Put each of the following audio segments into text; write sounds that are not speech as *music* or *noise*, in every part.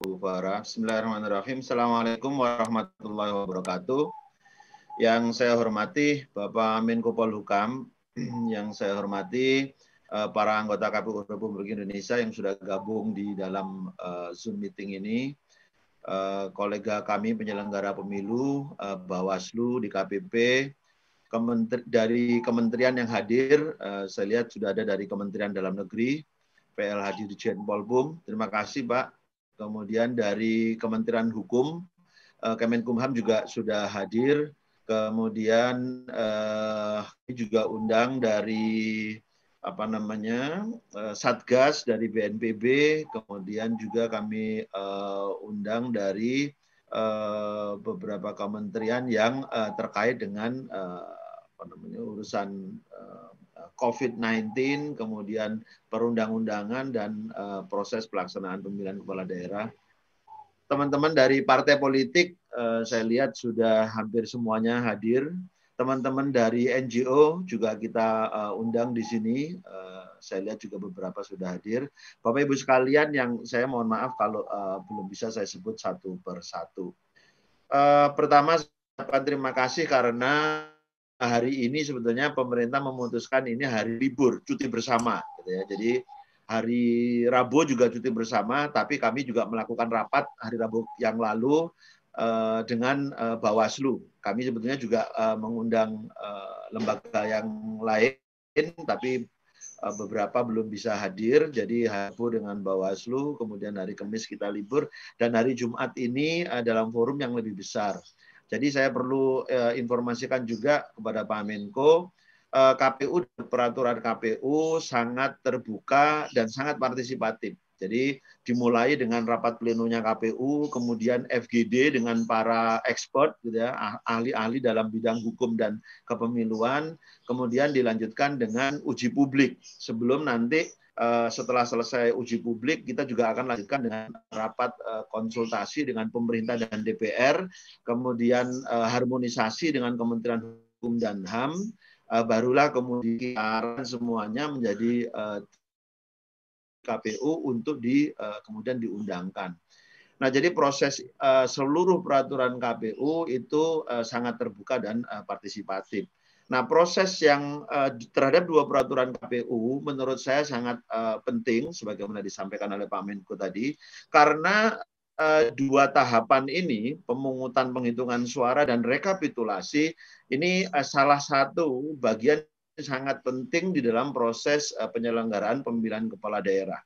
Bu Farah. Bismillahirrahmanirrahim. Assalamualaikum warahmatullahi wabarakatuh. Yang saya hormati Bapak Menko Polhukam, *clears throat* yang saya hormati eh, para anggota KPU Republik Indonesia yang sudah gabung di dalam eh, Zoom meeting ini, eh, kolega kami penyelenggara pemilu, Bawaslu di KPP, dari kementerian yang hadir, saya lihat sudah ada dari Kementerian Dalam Negeri, PLH Dirjen Polbum. Terima kasih Pak Kemudian dari Kementerian Hukum, eh, Kemenkumham juga sudah hadir. Kemudian eh, kami juga undang dari apa namanya eh, Satgas dari BNPB, kemudian juga kami undang dari beberapa kementerian yang terkait dengan apa namanya urusan COVID-19, kemudian perundang-undangan dan uh, proses pelaksanaan pemilihan kepala daerah. Teman-teman dari partai politik uh, saya lihat sudah hampir semuanya hadir. Teman-teman dari NGO juga kita uh, undang di sini. Uh, saya lihat juga beberapa sudah hadir. Bapak Ibu sekalian yang saya mohon maaf kalau uh, belum bisa saya sebut satu per satu. Uh, pertama, terima kasih karena hari ini sebetulnya pemerintah memutuskan ini hari libur, cuti bersama. Gitu ya. Jadi hari Rabu juga cuti bersama, tapi kami juga melakukan rapat hari Rabu yang lalu uh, dengan uh, Bawaslu. Kami sebetulnya juga uh, mengundang uh, lembaga yang lain, tapi uh, beberapa belum bisa hadir. Jadi Rabu dengan Bawaslu, kemudian hari Kamis kita libur, dan hari Jumat ini uh, dalam forum yang lebih besar. Jadi saya perlu eh, informasikan juga kepada Pak Menko, eh, KPU peraturan KPU sangat terbuka dan sangat partisipatif. Jadi dimulai dengan rapat plenonya KPU, kemudian FGD dengan para expert, gitu ya, ah, ahli-ahli dalam bidang hukum dan kepemiluan, kemudian dilanjutkan dengan uji publik sebelum nanti Eh, setelah selesai uji publik, kita juga akan lanjutkan dengan rapat eh, konsultasi dengan pemerintah dan DPR, kemudian eh, harmonisasi dengan Kementerian Hukum dan HAM, barulah kemudian semuanya menjadi KPU untuk di kemudian diundangkan. Nah, jadi proses seluruh peraturan KPU itu sangat terbuka dan partisipatif Nah, proses yang uh, terhadap dua peraturan KPU menurut saya sangat uh, penting sebagaimana disampaikan oleh Pak Menko tadi karena eh, dua tahapan ini pemungutan penghitungan suara dan rekapitulasi ini salah satu bagian sangat penting di dalam proses penyelenggaraan pemilihan kepala daerah.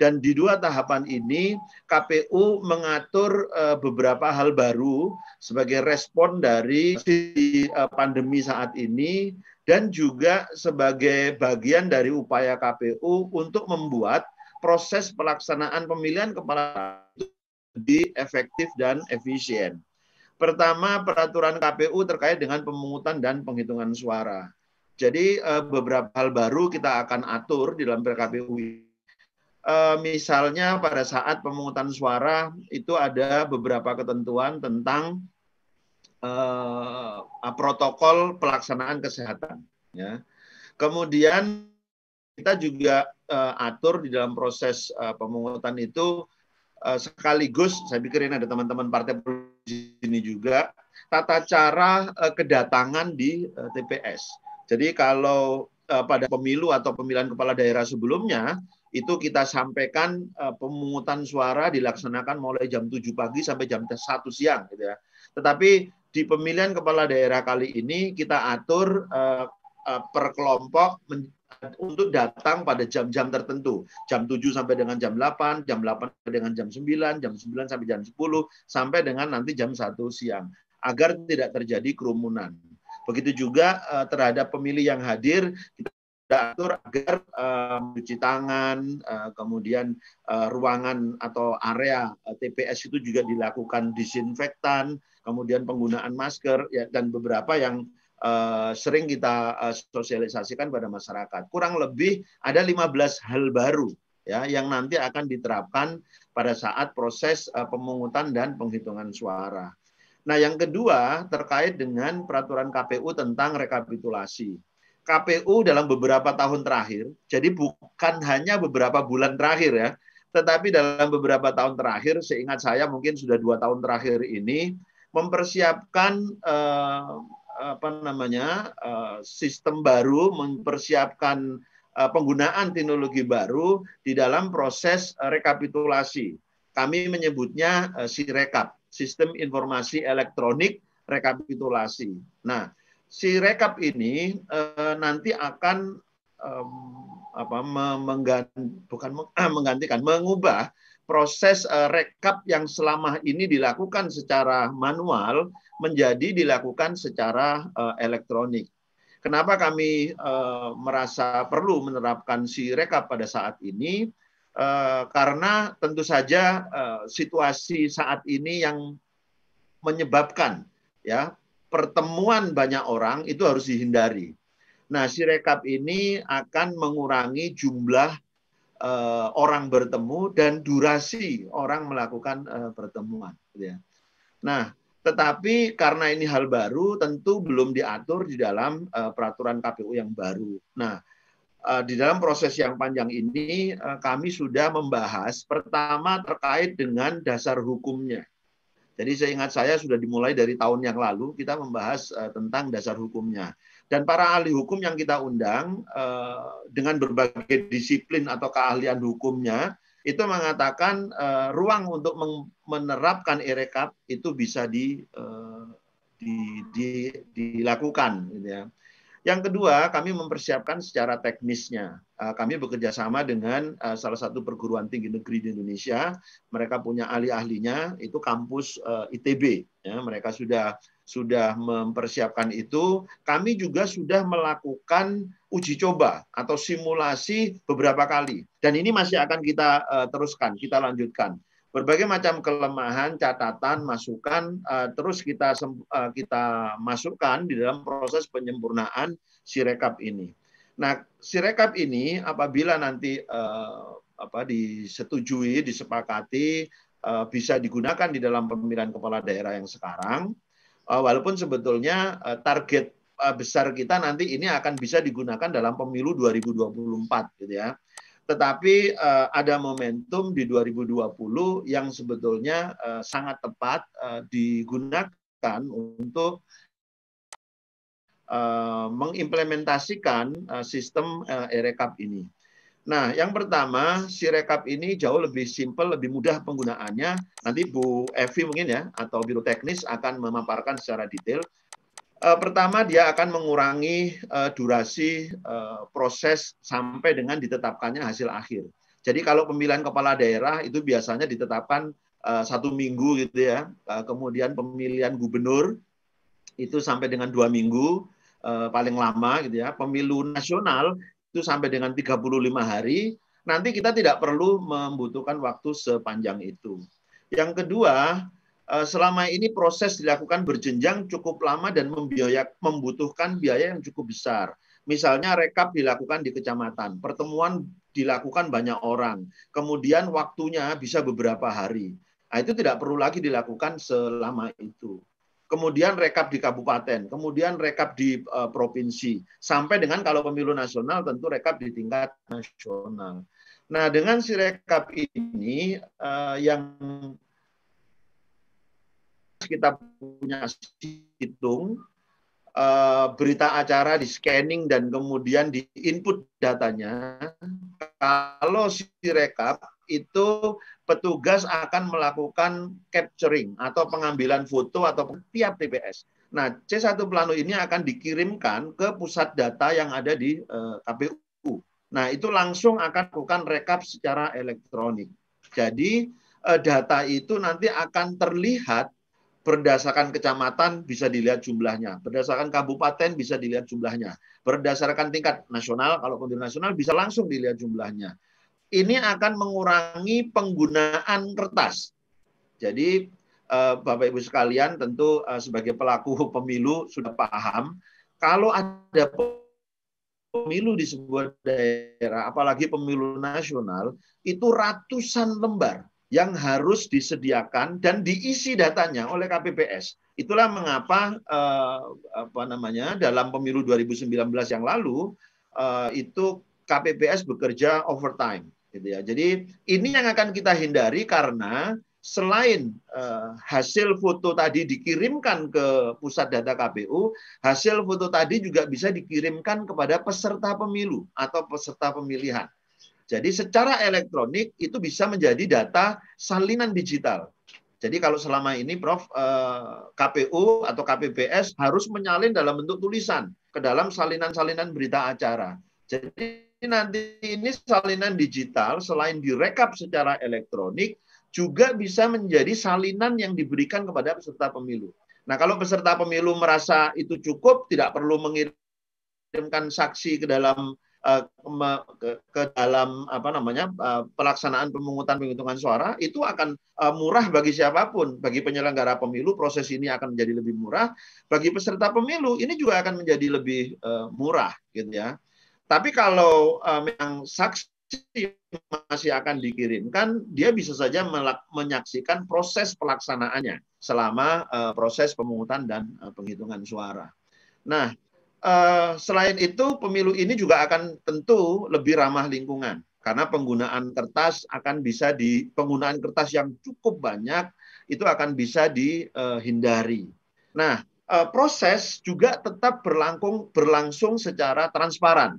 Dan di dua tahapan ini KPU mengatur eh, beberapa hal baru sebagai respon dari eh, pandemi saat ini dan juga sebagai bagian dari upaya KPU untuk membuat proses pelaksanaan pemilihan kepala di efektif dan efisien. Pertama, peraturan KPU terkait dengan pemungutan dan penghitungan suara. Jadi eh, beberapa hal baru kita akan atur di dalam PKPU Eh, misalnya pada saat pemungutan suara itu ada beberapa ketentuan tentang eh, ah, protokol pelaksanaan kesehatan. Ya. Kemudian kita juga eh, atur di dalam proses pemungutan itu sekaligus saya pikirin ada teman-teman partai politik ini juga tata cara kedatangan di TPS. Jadi kalau Eh, pada pemilu atau pemilihan kepala daerah sebelumnya itu kita sampaikan eh, pemungutan suara dilaksanakan mulai jam 7 pagi sampai jam 1 siang gitu ya. Tetapi di pemilihan kepala daerah kali ini kita atur eh, per kelompok untuk datang pada jam-jam tertentu. Jam 7 sampai dengan jam 8, jam 8 sampai dengan jam 9, jam 9 sampai jam 10 sampai dengan nanti jam 1 siang agar tidak terjadi kerumunan. Begitu juga uh, terhadap pemilih yang hadir kita atur agar uh, mencuci tangan, uh, kemudian uh, ruangan atau area uh, TPS itu juga dilakukan disinfektan, kemudian penggunaan masker ya, dan beberapa yang uh, sering kita uh, sosialisasikan pada masyarakat. Kurang lebih ada 15 hal baru ya yang nanti akan diterapkan pada saat proses uh, pemungutan dan penghitungan suara. Nah, yang kedua terkait dengan peraturan KPU tentang rekapitulasi. KPU dalam beberapa tahun terakhir, jadi bukan hanya beberapa bulan terakhir ya, tetapi dalam beberapa tahun terakhir, seingat saya mungkin sudah dua tahun terakhir ini mempersiapkan eh, apa namanya eh, sistem baru, mempersiapkan eh, penggunaan teknologi baru di dalam proses eh, rekapitulasi. Kami menyebutnya si eh, sirekap sistem informasi elektronik rekapitulasi. Nah, si rekap ini e, nanti akan e, apa mengganti, bukan *clears throat* menggantikan, mengubah proses e, rekap yang selama ini dilakukan secara manual menjadi dilakukan secara e, elektronik. Kenapa kami e, merasa perlu menerapkan si rekap pada saat ini? Eh, karena tentu saja eh, situasi saat ini yang menyebabkan ya pertemuan banyak orang itu harus dihindari. Nah, si rekap ini akan mengurangi jumlah eh, orang bertemu dan durasi orang melakukan pertemuan. Gitu ya. Nah, tetapi karena ini hal baru, tentu belum diatur di dalam peraturan KPU yang baru. Nah, Eh, di dalam proses yang panjang ini eh, kami sudah membahas pertama terkait dengan dasar hukumnya. Jadi saya ingat saya sudah dimulai dari tahun yang lalu kita membahas eh, tentang dasar hukumnya. Dan para ahli hukum yang kita undang dengan berbagai disiplin atau keahlian hukumnya itu mengatakan ruang untuk menerapkan erekap itu bisa di, di, di, dilakukan. Gitu ya. Yang kedua, kami mempersiapkan secara teknisnya. Eh, kami bekerja sama dengan eh, salah satu perguruan tinggi negeri di Indonesia. Mereka punya ahli-ahlinya, itu kampus eh, ITB. Ya, mereka sudah sudah mempersiapkan itu. Kami juga sudah melakukan uji coba atau simulasi beberapa kali. Dan ini masih akan kita teruskan, kita lanjutkan berbagai macam kelemahan, catatan, masukan uh, terus kita uh, kita masukkan di dalam proses penyempurnaan sirekap ini. Nah, sirekap ini apabila nanti uh, apa disetujui, disepakati uh, bisa digunakan di dalam pemilihan kepala daerah yang sekarang, uh, walaupun sebetulnya uh, target uh, besar kita nanti ini akan bisa digunakan dalam pemilu 2024, gitu ya. Tetapi uh, ada momentum di 2020 yang sebetulnya uh, sangat tepat uh, digunakan untuk uh, mengimplementasikan uh, sistem uh, e-rekap ini. Nah, yang pertama, si rekap ini jauh lebih simpel, lebih mudah penggunaannya. Nanti Bu Evi mungkin ya, atau Biro Teknis akan memaparkan secara detail. Eh, pertama, dia akan mengurangi uh, durasi uh, proses sampai dengan ditetapkannya hasil akhir. Jadi kalau pemilihan kepala daerah itu biasanya ditetapkan uh, satu minggu gitu ya. Uh, kemudian pemilihan gubernur itu sampai dengan dua minggu uh, paling lama gitu ya. Pemilu nasional itu sampai dengan 35 hari. Nanti kita tidak perlu membutuhkan waktu sepanjang itu. Yang kedua, Eh, selama ini proses dilakukan berjenjang cukup lama dan membiaya, membutuhkan biaya yang cukup besar. Misalnya rekap dilakukan di kecamatan, pertemuan dilakukan banyak orang, kemudian waktunya bisa beberapa hari. Nah, itu tidak perlu lagi dilakukan selama itu. Kemudian rekap di kabupaten, kemudian rekap di uh, provinsi, sampai dengan kalau pemilu nasional tentu rekap di tingkat nasional. Nah, dengan si rekap ini uh, yang kita punya situng, eh, berita acara di scanning dan kemudian di input datanya. Kalau si rekap itu petugas akan melakukan capturing atau pengambilan foto atau tiap TPS. Nah, C1 Plano ini akan dikirimkan ke pusat data yang ada di eh, KPU. Nah, itu langsung akan melakukan rekap secara elektronik. Jadi, eh, data itu nanti akan terlihat Berdasarkan kecamatan bisa dilihat jumlahnya, berdasarkan kabupaten bisa dilihat jumlahnya, berdasarkan tingkat nasional kalau pemilu nasional bisa langsung dilihat jumlahnya. Ini akan mengurangi penggunaan kertas. Jadi eh, Bapak Ibu sekalian tentu eh, sebagai pelaku *laughs* pemilu sudah paham kalau ada pemilu di sebuah daerah, apalagi pemilu nasional, itu ratusan lembar yang harus disediakan dan diisi datanya oleh KPPS. Itulah mengapa eh, apa namanya dalam pemilu 2019 yang lalu eh, itu KPPS bekerja overtime gitu ya. Jadi ini yang akan kita hindari karena selain eh, hasil foto tadi dikirimkan ke pusat data KPU, hasil foto tadi juga bisa dikirimkan kepada peserta pemilu atau peserta pemilihan. Jadi secara elektronik itu bisa menjadi data salinan digital. Jadi kalau selama ini Prof eh, KPU atau KPPS harus menyalin dalam bentuk tulisan ke dalam salinan-salinan berita acara. Jadi nanti ini salinan digital selain direkap secara elektronik juga bisa menjadi salinan yang diberikan kepada peserta pemilu. Nah, kalau peserta pemilu merasa itu cukup, tidak perlu mengirimkan saksi ke dalam uh, ke, ke dalam apa namanya eh, pelaksanaan pemungutan penghitungan suara itu akan eh, murah bagi siapapun bagi penyelenggara pemilu proses ini akan menjadi lebih murah bagi peserta pemilu ini juga akan menjadi lebih murah gitu ya tapi kalau yang saksi masih akan dikirimkan dia bisa saja menyaksikan proses pelaksanaannya selama proses pemungutan dan penghitungan suara nah Eh, selain itu, pemilu ini juga akan tentu lebih ramah lingkungan karena penggunaan kertas akan bisa di penggunaan kertas yang cukup banyak itu akan bisa dihindari. Uh, nah, uh, proses juga tetap berlangsung berlangsung secara transparan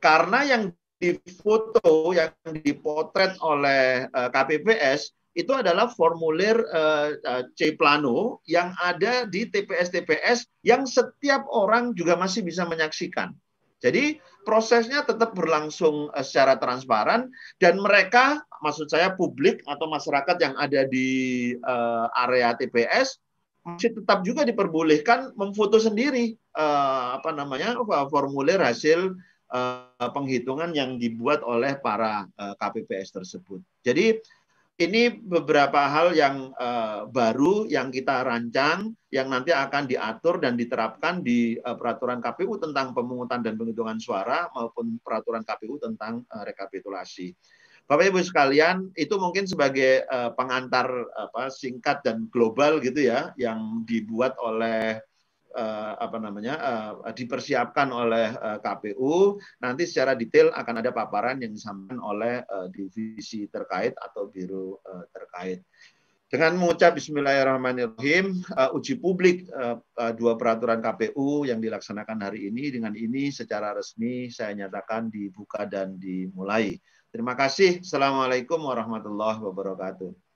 karena yang difoto yang dipotret oleh eh, KPPS itu adalah formulir eh, eh, C plano yang ada di TPS-TPS yang setiap orang juga masih bisa menyaksikan. Jadi prosesnya tetap berlangsung eh, secara transparan dan mereka, maksud saya publik atau masyarakat yang ada di area TPS masih tetap juga diperbolehkan memfoto sendiri apa namanya formulir hasil penghitungan yang dibuat oleh para KPPS tersebut. Jadi ini beberapa hal yang uh, baru yang kita rancang yang nanti akan diatur dan diterapkan di uh, peraturan KPU tentang pemungutan dan penghitungan suara maupun peraturan KPU tentang uh, rekapitulasi. Bapak Ibu sekalian, itu mungkin sebagai uh, pengantar apa singkat dan global gitu ya yang dibuat oleh Eh, apa namanya eh, dipersiapkan oleh eh, KPU nanti secara detail akan ada paparan yang disampaikan oleh divisi terkait atau biro terkait dengan mengucap Bismillahirrahmanirrahim uh, uji publik uh, uh, dua peraturan KPU yang dilaksanakan hari ini dengan ini secara resmi saya nyatakan dibuka dan dimulai. Terima kasih. Assalamualaikum warahmatullahi wabarakatuh.